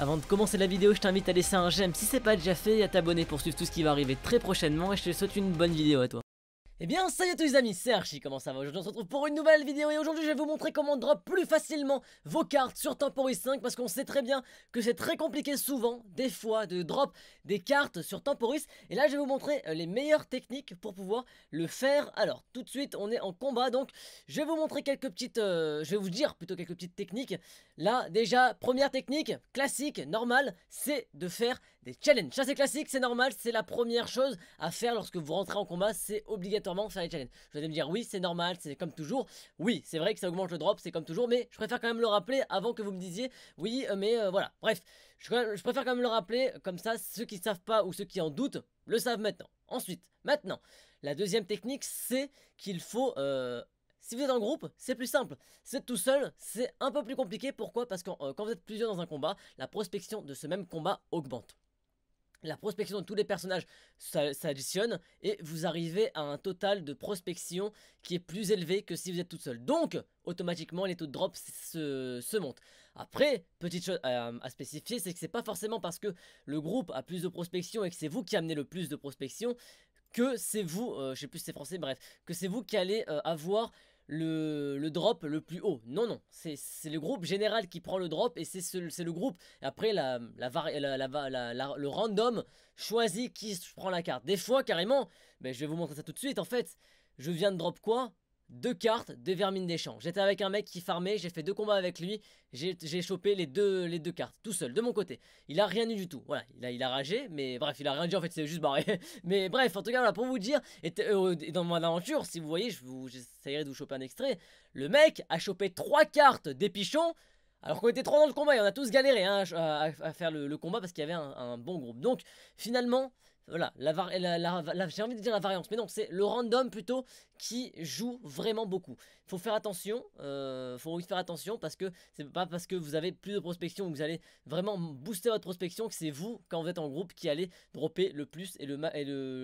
Avant de commencer la vidéo, je t'invite à laisser un j'aime si c'est pas déjà fait et à t'abonner pour suivre tout ce qui va arriver très prochainement et je te souhaite une bonne vidéo à toi. Eh bien salut à tous les amis, c'est Archie, comment ça va Aujourd'hui on se retrouve pour une nouvelle vidéo et aujourd'hui je vais vous montrer comment on drop plus facilement vos cartes sur Temporis 5 parce qu'on sait très bien que c'est très compliqué souvent, des fois, de drop des cartes sur Temporis et là je vais vous montrer euh, les meilleures techniques pour pouvoir le faire. Alors tout de suite on est en combat donc je vais vous montrer quelques petites, euh, je vais vous dire plutôt quelques petites techniques. Là déjà première technique classique, normale, c'est de faire des challenges. Ça c'est classique, c'est normal, c'est la première chose à faire lorsque vous rentrez en combat, c'est obligatoirement faire les challenges. Vous allez me dire oui, c'est normal, c'est comme toujours. Oui, c'est vrai que ça augmente le drop, c'est comme toujours, mais je préfère quand même le rappeler avant que vous me disiez oui, euh, mais euh, voilà. Bref, je, préfère quand même le rappeler, comme ça ceux qui ne savent pas ou ceux qui en doutent le savent maintenant. Ensuite, maintenant, la deuxième technique, c'est qu'il faut... Euh, si vous êtes en groupe, c'est plus simple. Si vous êtes tout seul, c'est un peu plus compliqué. Pourquoi Parce que quand vous êtes plusieurs dans un combat, la prospection de ce même combat augmente. La prospection de tous les personnages s'additionne et vous arrivez à un total de prospection qui est plus élevé que si vous êtes tout seul. Donc, automatiquement, les taux de drop se, montent. Après, petite chose euh, à, spécifier, c'est que c'est pas forcément parce que le groupe a plus de prospection et que c'est vous qui amenez le plus de prospection que c'est vous, je euh, je sais plus si c'est français, bref, que c'est vous qui allez euh, avoir le, drop le plus haut. Non, non, c'est le groupe général qui prend le drop et c'est le groupe. Après, la, la, la, le random choisit qui prend la carte. Des fois, carrément, mais je vais vous montrer ça tout de suite en fait. Je viens de drop quoi deux cartes, de vermine des champs. J'étais avec un mec qui farmait, j'ai fait deux combats avec lui, j'ai chopé les deux, les deux cartes, tout seul, de mon côté. Il a rien eu du tout, voilà, il a, il a ragé, mais bref, il a rien dit, en fait, c'est juste barré. mais bref, en tout cas, pour vous dire, euh, et, dans mon aventure, si vous voyez, j'essaierai de vous choper un extrait, le mec a chopé trois cartes des pichons, alors qu'on était trois dans le combat et on a tous galéré hein, à, faire le, combat parce qu'il y avait un, bon groupe. Donc finalement, voilà, la, j'ai envie de dire la variance, mais non, c'est le random plutôt qui joue vraiment beaucoup. Faut faire attention, euh, faut faire attention parce que c'est pas parce que vous avez plus de prospection ou que vous allez vraiment booster votre prospection que c'est vous, quand vous êtes en groupe, qui allez dropper le plus et le,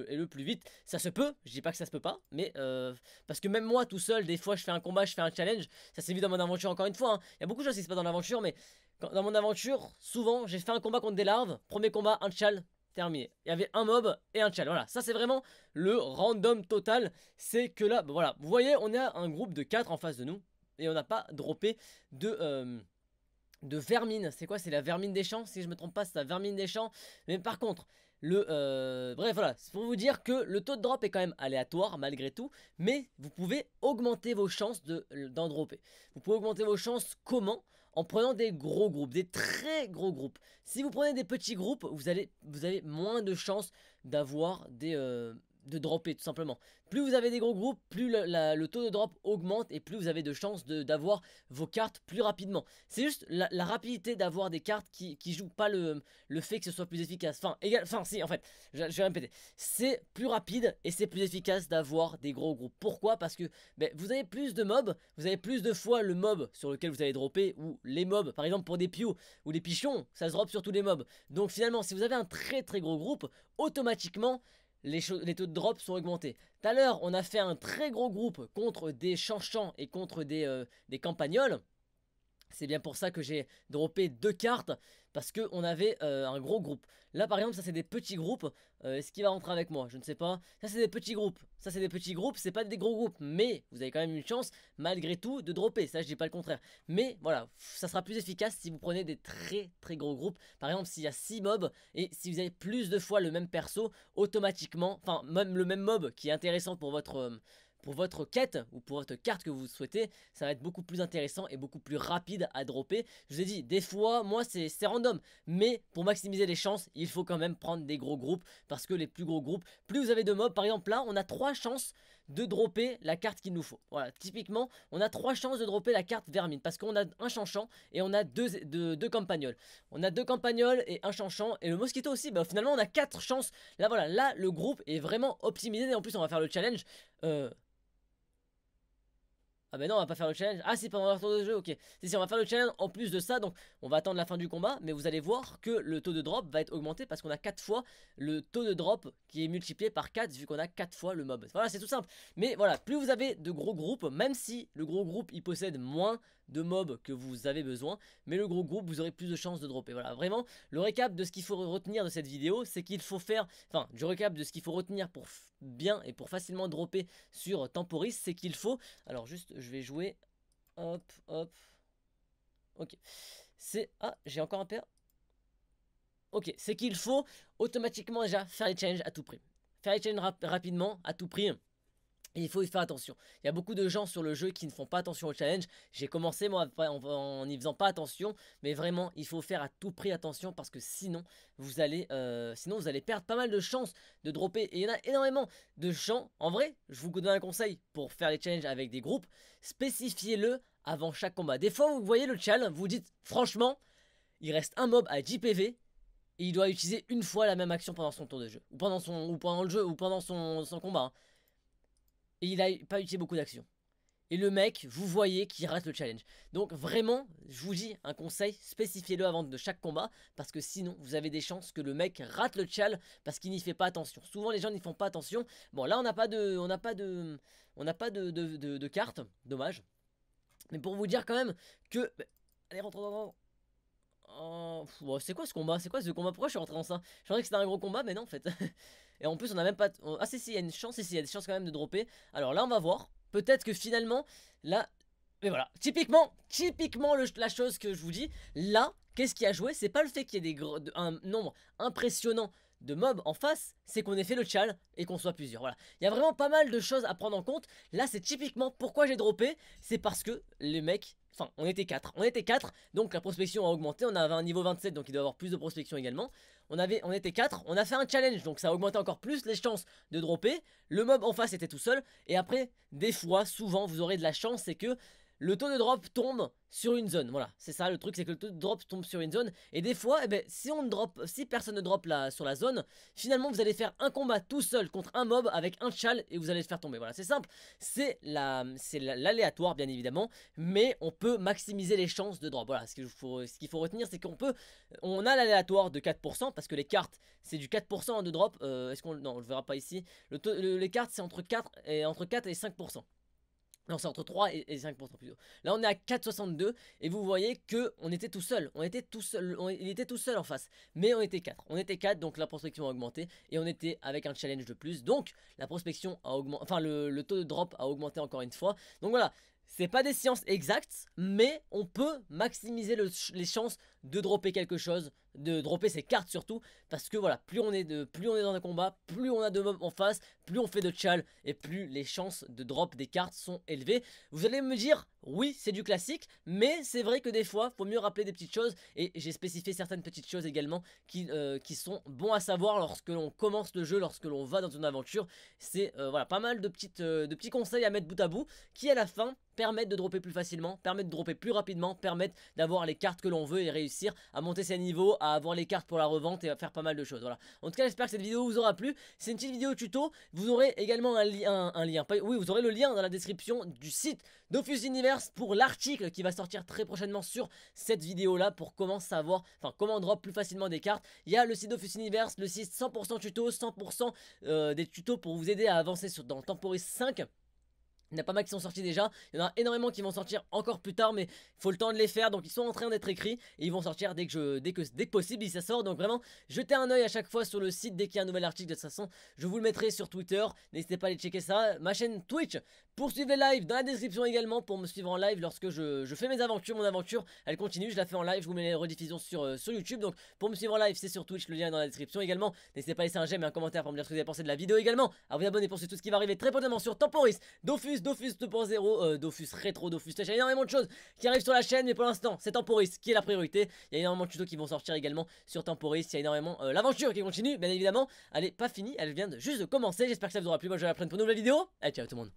et plus vite. Ça se peut, je dis pas que ça se peut pas, mais euh, parce que même moi tout seul, des fois je fais un combat, je fais un challenge, ça s'est vu dans mon aventure encore une fois. Hein. Il y a beaucoup de choses qui se passent dans l'aventure, mais dans mon aventure, souvent j'ai fait un combat contre des larves, premier combat, un challenge terminé. Il y avait un mob et un challenge. Voilà, ça c'est vraiment le random total. C'est que là, voilà, vous voyez, on a un groupe de 4 en face de nous et on n'a pas droppé de... Euh, de vermine, c'est quoi C'est la vermine des champs, si je me trompe pas, c'est la vermine des champs. Mais par contre, le, euh, bref, voilà, c'est pour vous dire que le taux de drop est quand même aléatoire malgré tout, mais vous pouvez augmenter vos chances d'en dropper. Vous pouvez augmenter vos chances comment En prenant des gros groupes, des très gros groupes. Si vous prenez des petits groupes, vous, allez, vous avez moins de chances d'avoir des, euh, de dropper tout simplement. Plus vous avez des gros groupes, plus le, taux de drop augmente et plus vous avez de chances d'avoir vos cartes plus rapidement. C'est juste la, rapidité d'avoir des cartes qui, jouent, pas le, le fait que ce soit plus efficace. Enfin, égal, enfin si, en fait, je, vais répéter. C'est plus rapide et c'est plus efficace d'avoir des gros groupes. Pourquoi Parce que ben, vous avez plus de mobs, vous avez plus de fois le mob sur lequel vous allez dropper ou les mobs. Par exemple, pour des pio ou des pichons, ça se drop sur tous les mobs. Donc finalement, si vous avez un très très gros groupe, automatiquement, les, taux de drop sont augmentés. Tout à l'heure, on a fait un très gros groupe contre des chanchants et contre des, euh, des campagnols. C'est bien pour ça que j'ai droppé deux cartes parce qu'on avait euh, un gros groupe. Là par exemple ça c'est des petits groupes, euh, est-ce qu'il va rentrer avec moi Je ne sais pas. Ça c'est des petits groupes, ça c'est des petits groupes, c'est pas des gros groupes, mais vous avez quand même une chance malgré tout de dropper, ça je dis pas le contraire. Mais voilà, ça sera plus efficace si vous prenez des très très gros groupes, par exemple s'il y a 6 mobs et si vous avez plus de fois le même perso, automatiquement, enfin même le même mob qui est intéressant pour votre... Euh, pour votre quête ou pour votre carte que vous souhaitez, ça va être beaucoup plus intéressant et beaucoup plus rapide à dropper. Je vous ai dit, des fois, moi, c'est random, mais pour maximiser les chances, il faut quand même prendre des gros groupes, parce que les plus gros groupes, plus vous avez de mobs, par exemple là, on a 3 chances de dropper la carte qu'il nous faut. Voilà, typiquement, on a 3 chances de dropper la carte vermine, parce qu'on a un chanchant et on a deux, deux, campagnols. On a deux campagnols et un chanchant, et le mosquito aussi, bah finalement on a 4 chances. Là voilà, là le groupe est vraiment optimisé, et en plus on va faire le challenge... Euh, ah mais ben non on va pas faire le challenge Ah c'est pendant leur tour de jeu ok Si si on va faire le challenge en plus de ça donc on va attendre la fin du combat Mais vous allez voir que le taux de drop va être augmenté Parce qu'on a 4 fois le taux de drop qui est multiplié par 4 Vu qu'on a 4 fois le mob Voilà c'est tout simple Mais voilà plus vous avez de gros groupes Même si le gros groupe il possède moins de mobs que vous avez besoin, mais le gros groupe, vous aurez plus de chances de dropper. Voilà, vraiment, le récap de ce qu'il faut retenir de cette vidéo, c'est qu'il faut faire, enfin, du récap de ce qu'il faut retenir pour bien et pour facilement dropper sur Temporis, c'est qu'il faut, alors juste, je vais jouer, hop, hop, ok, c'est, ah, j'ai encore un paire, ok, c'est qu'il faut automatiquement déjà faire les changes à tout prix. Faire les changes rapidement, à tout prix, il faut y faire attention. Il y a beaucoup de gens sur le jeu qui ne font pas attention au challenge. J'ai commencé moi en n'y faisant pas attention, mais vraiment il faut faire à tout prix attention parce que sinon vous allez, euh, sinon vous allez perdre pas mal de chances de dropper. Et il y en a énormément de gens. En vrai, je vous donne un conseil pour faire les challenges avec des groupes. Spécifiez-le avant chaque combat. Des fois vous voyez le challenge, vous dites franchement, il reste un mob à 10 PV, et il doit utiliser une fois la même action pendant son tour de jeu, ou pendant son, ou pendant le jeu, ou pendant son, son combat. Hein. Et il n'a pas utilisé beaucoup d'actions. Et le mec, vous voyez qu'il rate le challenge. Donc vraiment, je vous dis un conseil, spécifiez-le avant de chaque combat, parce que sinon, vous avez des chances que le mec rate le challenge parce qu'il n'y fait pas attention. Souvent, les gens n'y font pas attention. Bon, là, on n'a pas de, on n'a pas de, on n'a pas de, de, carte, dommage. Mais pour vous dire quand même que, bah, allez rentre dans, oh, c'est quoi ce combat C'est quoi ce combat Pourquoi je suis rentré dans ça Je pensais que c'était un gros combat, mais non en fait. Et en plus, on a même pas... Ah si, si, il y a une chance, si, si, il y a des chances quand même de dropper. Alors là, on va voir. Peut-être que finalement, là... Mais voilà, typiquement, typiquement la chose que je vous dis, là, qu'est-ce qui a joué C'est pas le fait qu'il y ait des gros... un nombre impressionnant de mobs en face, c'est qu'on ait fait le chal et qu'on soit plusieurs. Voilà. Il y a vraiment pas mal de choses à prendre en compte. Là, c'est typiquement pourquoi j'ai droppé. C'est parce que les mecs Enfin, on était 4. On était 4, donc la prospection a augmenté. On avait un niveau 27, donc il doit avoir plus de prospection également. On, avait, on était 4, on a fait un challenge, donc ça a augmenté encore plus les chances de dropper. Le mob en face était tout seul. Et après, des fois, souvent, vous aurez de la chance, c'est que le taux de drop tombe sur une zone. Voilà, c'est ça le truc, c'est que le taux de drop tombe sur une zone. Et des fois, eh ben, si on drop, si personne ne drop là sur la zone, finalement vous allez faire un combat tout seul contre un mob avec un chal et vous allez le faire tomber. Voilà, c'est simple. C'est l'aléatoire bien évidemment, mais on peut maximiser les chances de drop. Voilà, ce qu'il faut, ce qu'il faut retenir, c'est qu'on peut, on a l'aléatoire de 4% parce que les cartes, c'est du 4% de drop. Euh, est-ce qu'on, non, on le verra pas ici. les cartes, c'est entre 4 et entre 4 et 5%. Non, c'est entre 3 et 5% haut Là, on est à 4,62 et vous voyez que on était tout seul. On était tout seul. il était tout seul en face. Mais on était 4. On était 4, donc la prospection a augmenté et on était avec un challenge de plus. Donc, la prospection a augmenté. Enfin, le, taux de drop a augmenté encore une fois. Donc voilà, c'est pas des sciences exactes, mais on peut maximiser les chances de dropper quelque chose de dropper ses cartes surtout, parce que voilà, plus on est, de, plus on est dans un combat, plus on a de mobs en face, plus on fait de chal, et plus les chances de drop des cartes sont élevées. Vous allez me dire, oui, c'est du classique, mais c'est vrai que des fois, faut mieux rappeler des petites choses, et j'ai spécifié certaines petites choses également qui, euh, qui sont bons à savoir lorsque l'on commence le jeu, lorsque l'on va dans une aventure. C'est euh, voilà, pas mal de, petites, euh, de petits conseils à mettre bout à bout, qui à la fin permettent de dropper plus facilement, permettent de dropper plus rapidement, permettent d'avoir les cartes que l'on veut et réussir à monter ses niveaux, avoir les cartes pour la revente et faire pas mal de choses. Voilà. En tout cas, j'espère que cette vidéo vous aura plu. C'est une petite vidéo tuto. Vous aurez également un, un, lien. oui, vous aurez le lien dans la description du site d'Office Universe pour l'article qui va sortir très prochainement sur cette vidéo là pour comment savoir, enfin comment drop plus facilement des cartes. Il y a le site d'Office Universe, le site 100% tuto, 100% euh, des tutos pour vous aider à avancer sur, dans Temporis 5. Il y en a pas mal qui sont sortis déjà, il y en a énormément qui vont sortir encore plus tard mais il faut le temps de les faire donc ils sont en train d'être écrits et ils vont sortir dès que, je, dès que, dès que possible ça sort donc vraiment jetez un oeil à chaque fois sur le site dès qu'il y a un nouvel article de toute façon je vous le mettrai sur Twitter, n'hésitez pas à aller checker ça, ma chaîne Twitch pour suivre les lives dans la description également pour me suivre en live lorsque je, fais mes aventures, mon aventure elle continue, je la fais en live, je vous mets les rediffusions sur, euh, sur YouTube donc pour me suivre en live c'est sur Twitch, le lien est dans la description également, n'hésitez pas à laisser un j'aime et un commentaire pour me dire ce que vous avez pensé de la vidéo également, à vous abonner pour suivre tout ce qui va arriver très prochainement sur Temporis, Dofus Dofus, 2.0, euh, Dofus rétro, Dofus il y a énormément de choses qui arrivent sur la chaîne, mais pour l'instant, c'est Temporis qui est la priorité. Il y a énormément de tutos qui vont sortir également sur Temporis, il y a énormément euh, l'aventure qui continue, bien évidemment. Elle est pas finie, elle vient de, juste de commencer. J'espère que ça vous aura plu. Moi, je vais la pour une nouvelle vidéo. Allez, ciao tout le monde.